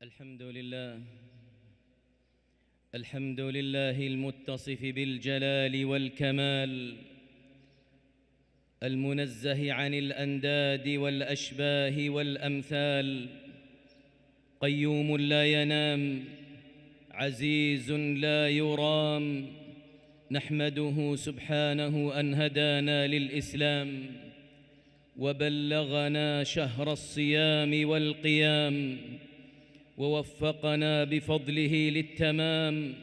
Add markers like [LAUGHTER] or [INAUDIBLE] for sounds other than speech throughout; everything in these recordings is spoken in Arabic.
الحمد لله الحمد لله المتصف بالجلال والكمال المنزه عن الانداد والاشباه والامثال قيوم لا ينام عزيز لا يرام نحمده سبحانه ان هدانا للاسلام وبلغنا شهر الصيام والقيام ووفقنا بفضله للتمام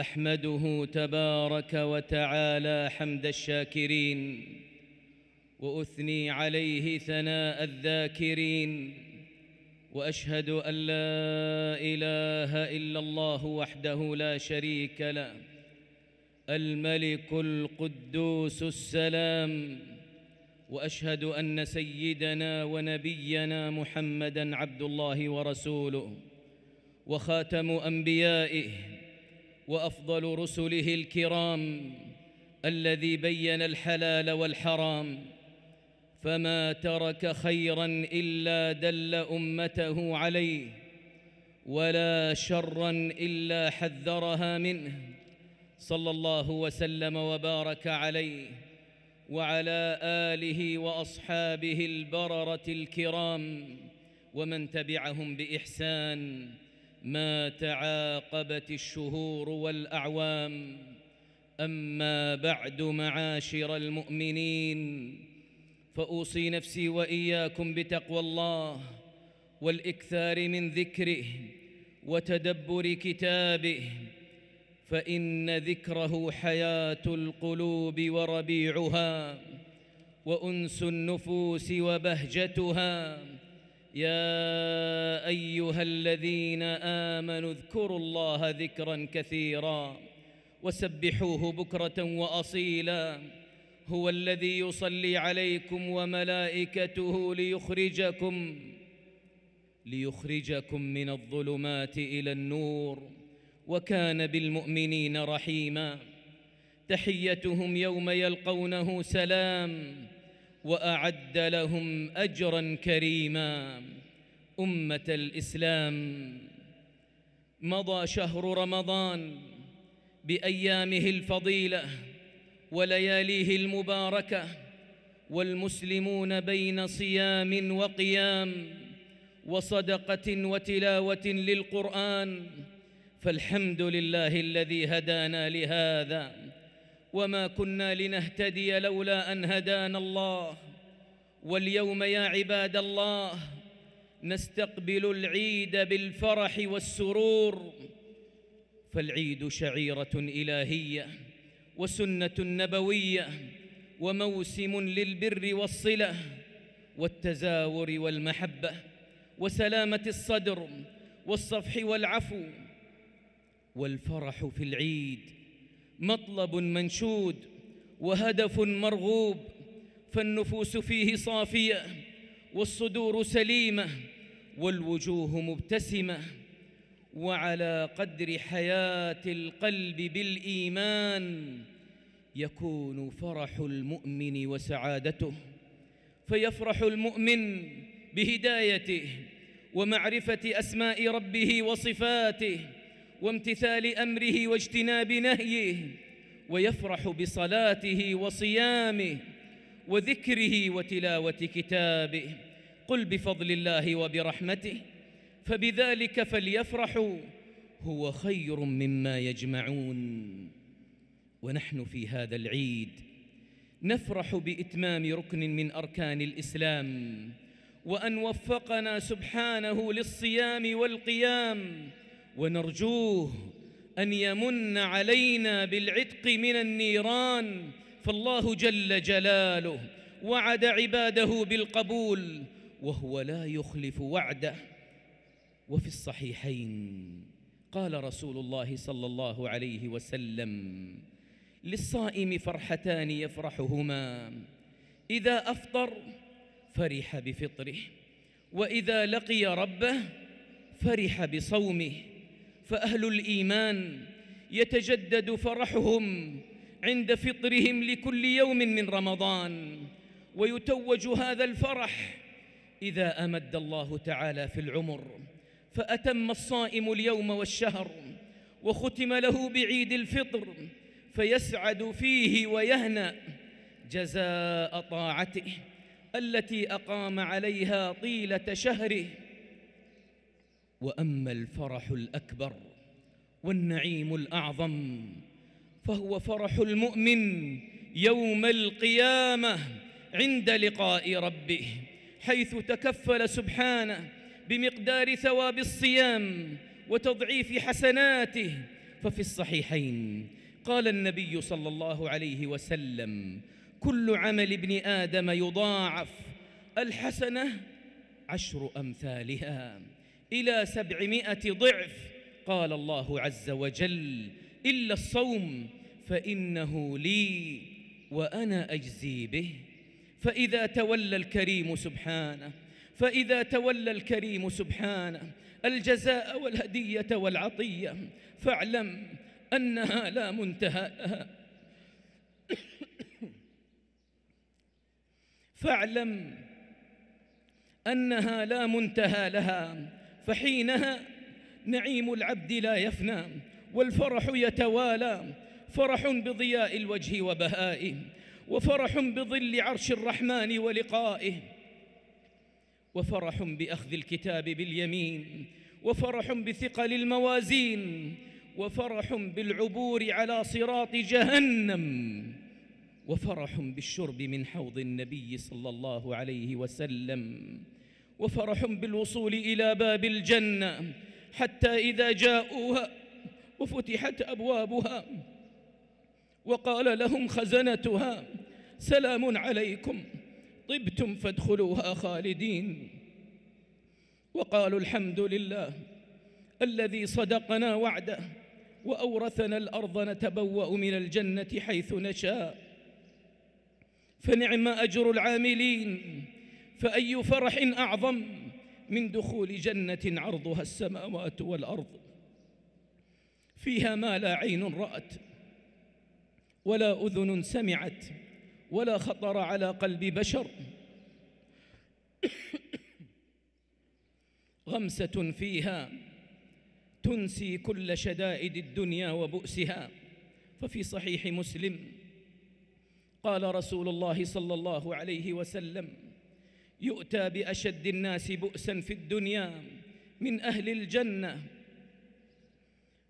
احمده تبارك وتعالى حمد الشاكرين واثني عليه ثناء الذاكرين واشهد ان لا اله الا الله وحده لا شريك له الملك القدوس السلام واشهد ان سيدنا ونبينا محمدا عبد الله ورسوله وخاتم انبيائه وافضل رسله الكرام الذي بين الحلال والحرام فما ترك خيرا الا دل امته عليه ولا شرا الا حذرها منه صلى الله وسلم وبارك عليه وعلى آله وأصحابه البررة الكرام ومن تبعهم بإحسان ما تعاقبت الشهور والأعوام أما بعد معاشر المؤمنين فأوصي نفسي وإياكم بتقوى الله والإكثار من ذكره وتدبر كتابه فان ذكره حياه القلوب وربيعها وانس النفوس وبهجتها يا ايها الذين امنوا اذكروا الله ذكرا كثيرا وسبحوه بكره واصيلا هو الذي يصلي عليكم وملائكته ليخرجكم ليخرجكم من الظلمات الى النور وكان بالمؤمنين رحيما تحيتهم يوم يلقونه سلام وأعد لهم أجرا كريما أمة الإسلام مضى شهر رمضان بأيامه الفضيلة ولياليه المباركة والمسلمون بين صيام وقيام وصدقة وتلاوة للقرآن فالحمد لله الذي هدانا لهذا وما كنا لنهتدي لولا ان هدانا الله واليوم يا عباد الله نستقبل العيد بالفرح والسرور فالعيد شعيره الهيه وسنه نبويه وموسم للبر والصله والتزاور والمحبه وسلامه الصدر والصفح والعفو والفرح في العيد مطلب منشود وهدف مرغوب فالنفوس فيه صافية والصدور سليمة والوجوه مبتسمة وعلى قدر حياة القلب بالإيمان يكون فرح المؤمن وسعادته فيفرح المؤمن بهدايته ومعرفة أسماء ربه وصفاته وامتثال امره واجتناب نهيه ويفرح بصلاته وصيامه وذكره وتلاوه كتابه قل بفضل الله وبرحمته فبذلك فليفرحوا هو خير مما يجمعون ونحن في هذا العيد نفرح باتمام ركن من اركان الاسلام وان وفقنا سبحانه للصيام والقيام ونرجوه أن يمن علينا بالعتق من النيران فالله جل جلاله وعد عباده بالقبول وهو لا يخلف وعده وفي الصحيحين قال رسول الله صلى الله عليه وسلم للصائم فرحتان يفرحهما إذا أفطر فرح بفطره وإذا لقي ربه فرح بصومه فأهل الإيمان يتجدد فرحهم عند فطرهم لكل يوم من رمضان ويتوج هذا الفرح إذا أمد الله تعالى في العمر فأتم الصائم اليوم والشهر وختم له بعيد الفطر فيسعد فيه ويهنأ جزاء طاعته التي أقام عليها طيلة شهره واما الفرح الاكبر والنعيم الاعظم فهو فرح المؤمن يوم القيامه عند لقاء ربه حيث تكفل سبحانه بمقدار ثواب الصيام وتضعيف حسناته ففي الصحيحين قال النبي صلى الله عليه وسلم كل عمل ابن آدم يضاعف الحسنة عشر أمثالها إلى سبعمائة ضعف قال الله عز وجل إلا الصوم فإنه لي وأنا أجزي به فإذا تولى الكريم سبحانه فإذا تولى الكريم سبحانه الجزاء والهدية والعطية فاعلم أنها لا منتهى لها فاعلم أنها لا منتهى لها فحينها نعيم العبد لا يفنى والفرح يتوالى فرح بضياء الوجه وبهائه وفرح بظل عرش الرحمن ولقائه وفرح بأخذ الكتاب باليمين وفرح بثقل الموازين وفرح بالعبور على صراط جهنم وفرح بالشرب من حوض النبي صلى الله عليه وسلم وفرح بالوصول إلى باب الجنة حتى إذا جاءوها وفتحت أبوابها وقال لهم خزنتها سلام عليكم طبتم فادخلوها خالدين وقالوا الحمد لله الذي صدقنا وعده وأورثنا الأرض نتبوأ من الجنة حيث نشاء فنعم أجر العاملين فأي فرح أعظم من دخول جنة عرضها السماوات والأرض فيها ما لا عين رأت ولا أذن سمعت ولا خطر على قلب بشر غمسة فيها تنسي كل شدائد الدنيا وبؤسها ففي صحيح مسلم قال رسول الله صلى الله عليه وسلم يؤتى باشد الناس بؤسا في الدنيا من اهل الجنه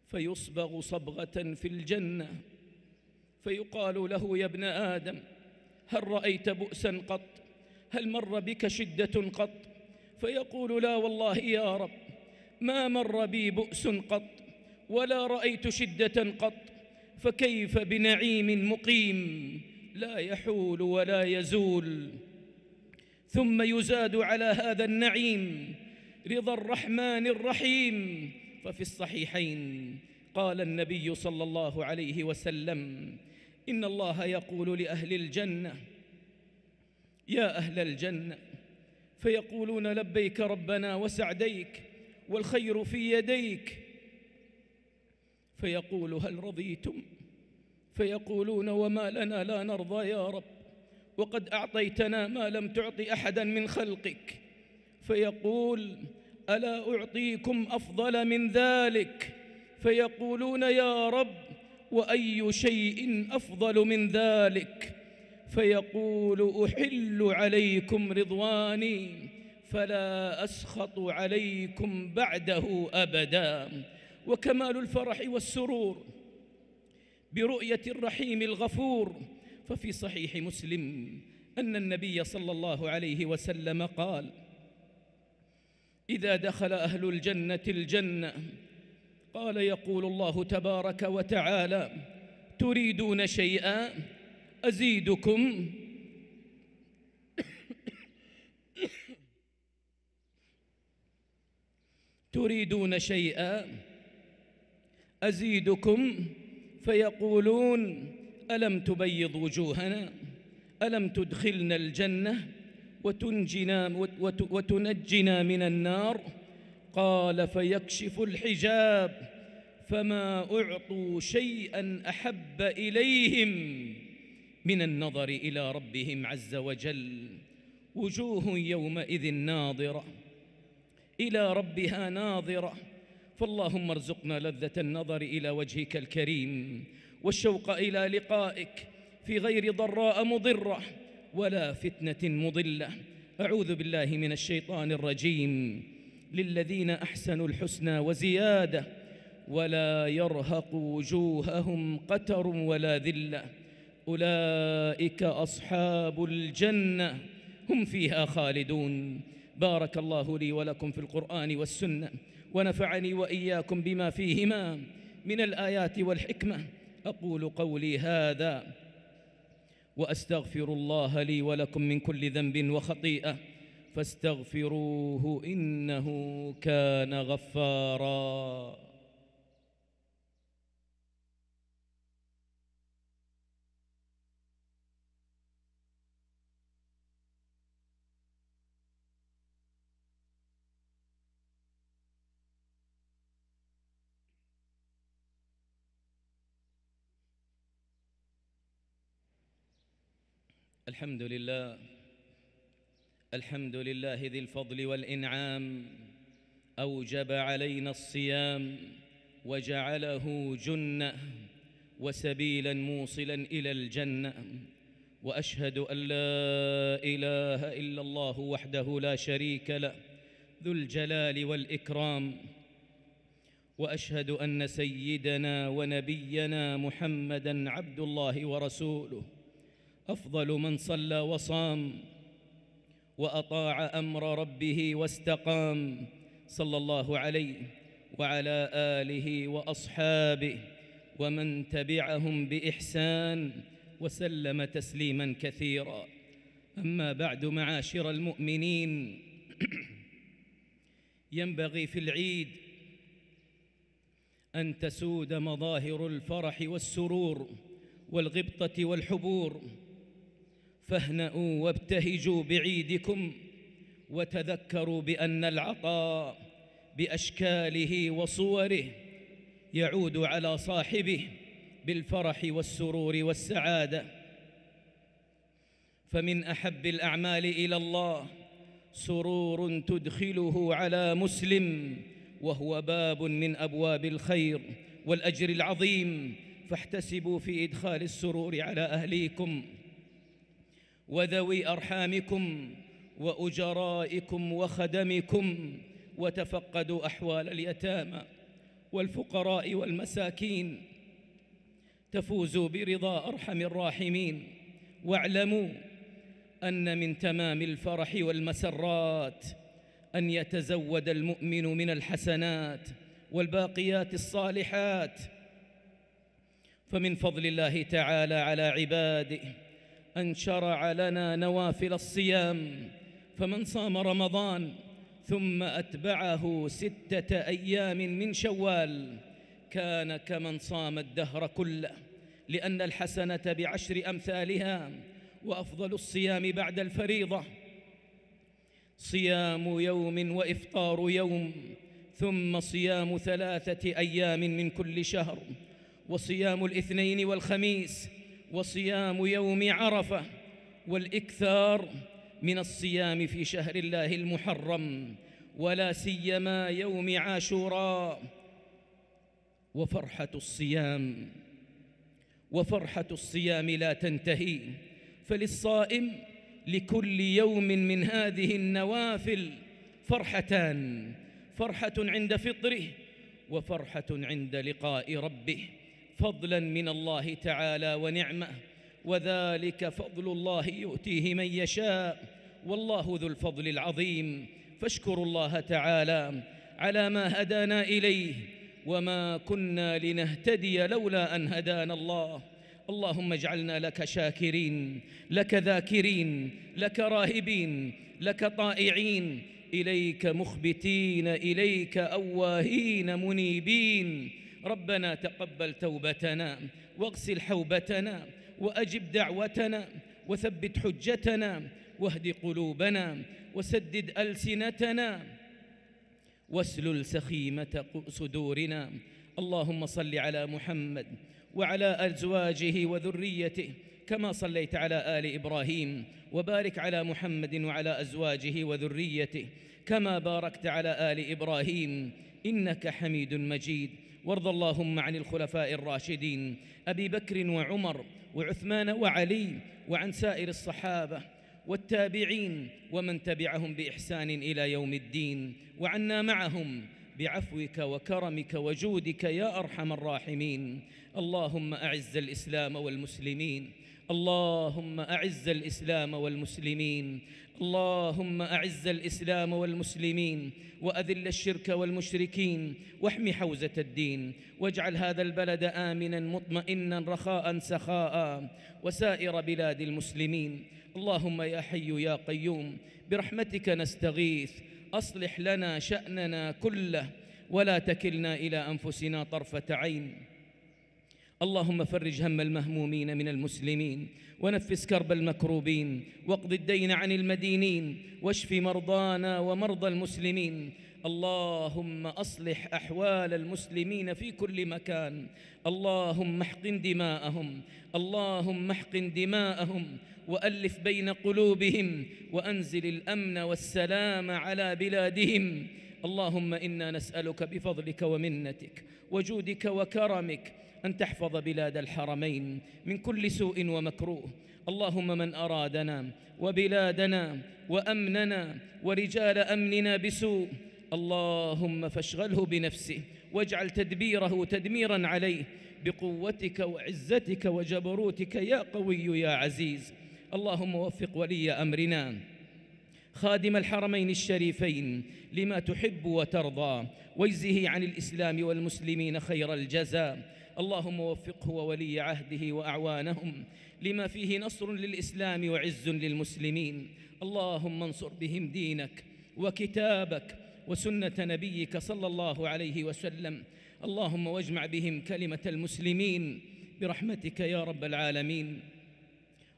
فيصبغ صبغه في الجنه فيقال له يا ابن ادم هل رايت بؤسا قط هل مر بك شده قط فيقول لا والله يا رب ما مر بي بؤس قط ولا رايت شده قط فكيف بنعيم مقيم لا يحول ولا يزول ثم يزاد على هذا النعيم رضا الرحمن الرحيم ففي الصحيحين قال النبي صلى الله عليه وسلم إن الله يقول لأهل الجنة يا أهل الجنة فيقولون لبيك ربنا وسعديك والخير في يديك فيقول هل رضيتم فيقولون وما لنا لا نرضى يا رب وقد أعطيتنا ما لم تعط أحدا من خلقك فيقول ألا أعطيكم أفضل من ذلك فيقولون يا رب وأي شيء أفضل من ذلك فيقول أحل عليكم رضواني فلا أسخط عليكم بعده أبدا وكمال الفرح والسرور برؤية الرحيم الغفور ففي صحيح مسلم أن النبي صلى الله عليه وسلم قال إذا دخل أهل الجنة الجنة قال يقول الله تبارك وتعالى تريدون شيئا أزيدكم [COUGHS] تريدون شيئا أزيدكم فيقولون ألم تبيض وجوهنا ألم تدخلنا الجنة وتنجنا وتنجنا من النار قال فيكشف الحجاب فما أعطوا شيئا أحب إليهم من النظر إلى ربهم عز وجل وجوه يومئذ ناظرة إلى ربها ناظرة فاللهم ارزقنا لذة النظر إلى وجهك الكريم والشوق إلى لقائك في غير ضراء مضرة ولا فتنة مضلة أعوذ بالله من الشيطان الرجيم للذين أحسنوا الحسنى وزيادة ولا يرهق وجوههم قتر ولا ذلة أولئك أصحاب الجنة هم فيها خالدون بارك الله لي ولكم في القرآن والسنة ونفعني واياكم بما فيهما من الايات والحكمه اقول قولي هذا واستغفر الله لي ولكم من كل ذنب وخطيئه فاستغفروه انه كان غفارا الحمد لله الحمد لله ذي الفضل والإنعام أوجب علينا الصيام وجعله جنة وسبيلا موصلا إلى الجنة وأشهد أن لا إله إلا الله وحده لا شريك له ذو الجلال والإكرام وأشهد أن سيدنا ونبينا محمدًا عبد الله ورسوله أفضل من صلى وصام وأطاع أمر ربه واستقام صلى الله عليه وعلى آله وأصحابه ومن تبعهم بإحسان وسلم تسليما كثيرا أما بعد معاشر المؤمنين [CLEARS THROAT] ينبغي في العيد أن تسود مظاهر الفرح والسرور والغبطة والحبور فاهنؤوا وابتهجوا بعيدكم وتذكروا بأن العطاء بأشكاله وصوره يعود على صاحبه بالفرح والسرور والسعادة فمن أحب الأعمال إلى الله سرور تدخله على مسلم وهو باب من أبواب الخير والأجر العظيم فاحتسبوا في إدخال السرور على أهليكم وذوي أرحامكم وأجرائكم وخدمكم وتفقدوا أحوال اليتامى والفقراء والمساكين تفوزوا برضا أرحم الراحمين واعلموا أن من تمام الفرح والمسرات أن يتزود المؤمن من الحسنات والباقيات الصالحات فمن فضل الله تعالى على عباده أن شرع لنا نوافل الصيام فمن صام رمضان ثم أتبعه ستة أيام من شوال كان كمن صام الدهر كله لأن الحسنة بعشر أمثالها وأفضل الصيام بعد الفريضة صيام يوم وإفطار يوم ثم صيام ثلاثة أيام من كل شهر وصيام الاثنين والخميس وصيام يوم عرفة والإكثار من الصيام في شهر الله المحرم ولا سيما يوم عاشوراء وفرحة الصيام وفرحة الصيام لا تنتهي فللصائم لكل يوم من هذه النوافل فرحتان فرحة عند فطره وفرحة عند لقاء ربه فضلا من الله تعالى ونعمه وذلك فضل الله يؤتيه من يشاء والله ذو الفضل العظيم فاشكروا الله تعالى على ما هدانا اليه وما كنا لنهتدي لولا ان هدانا الله اللهم اجعلنا لك شاكرين لك ذاكرين لك راهبين لك طائعين اليك مخبتين اليك اواهين منيبين ربنا تقبل توبتنا واغسل حوبتنا واجب دعوتنا وثبت حجتنا واهد قلوبنا وسدد السنتنا واسلل سخيمه صدورنا اللهم صل على محمد وعلى ازواجه وذريته كما صليت على ال ابراهيم وبارك على محمد وعلى ازواجه وذريته كما باركت على ال ابراهيم انك حميد مجيد وارض اللهم عن الخلفاء الراشدين أبي بكر وعمر وعثمان وعلي وعن سائر الصحابة والتابعين ومن تبعهم بإحسان إلى يوم الدين وعنا معهم بعفوك وكرمك وجودك يا أرحم الراحمين اللهم أعز الإسلام والمسلمين اللهم أعز الإسلام والمسلمين اللهم أعز الإسلام والمسلمين وأذل الشرك والمشركين واحم حوزة الدين واجعل هذا البلد آمنا مطمئنا رخاء سخاء وسائر بلاد المسلمين اللهم يا حي يا قيوم برحمتك نستغيث أصلح لنا شأننا كله ولا تكلنا إلى أنفسنا طرفة عين اللهم فرج هم المهمومين من المسلمين ونفس كرب المكروبين واقض الدين عن المدينين واشف مرضانا ومرضى المسلمين اللهم اصلح احوال المسلمين في كل مكان اللهم احقن دماءهم اللهم احقن دماءهم والف بين قلوبهم وانزل الامن والسلام على بلادهم اللهم انا نسالك بفضلك ومنتك وجودك وكرمك أن تحفظ بلاد الحرمين من كل سوء ومكروه اللهم من أرادنا وبلادنا وأمننا ورجال أمننا بسوء اللهم فاشغله بنفسه واجعل تدبيره تدميرا عليه بقوتك وعزتك وجبروتك يا قوي يا عزيز اللهم وفق ولي أمرنا خادم الحرمين الشريفين لما تحب وترضى واجزه عن الإسلام والمسلمين خير الجزاء اللهم وفقه وولي عهده وأعوانهم لما فيه نصر للإسلام وعز للمسلمين اللهم انصر بهم دينك وكتابك وسنة نبيك صلى الله عليه وسلم اللهم واجمع بهم كلمة المسلمين برحمتك يا رب العالمين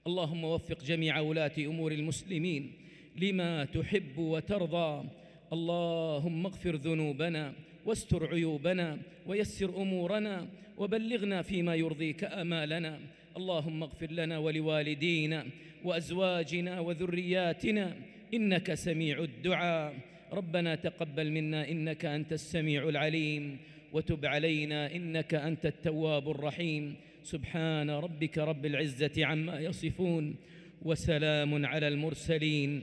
اللهم وفق جميع ولاة أمور المسلمين لما تحب وترضى اللهم اغفر ذنوبنا واستر عيوبنا ويسر امورنا وبلغنا فيما يرضيك امالنا اللهم اغفر لنا ولوالدينا وازواجنا وذرياتنا انك سميع الدعاء ربنا تقبل منا انك انت السميع العليم وتب علينا انك انت التواب الرحيم سبحان ربك رب العزه عما يصفون وسلام على المرسلين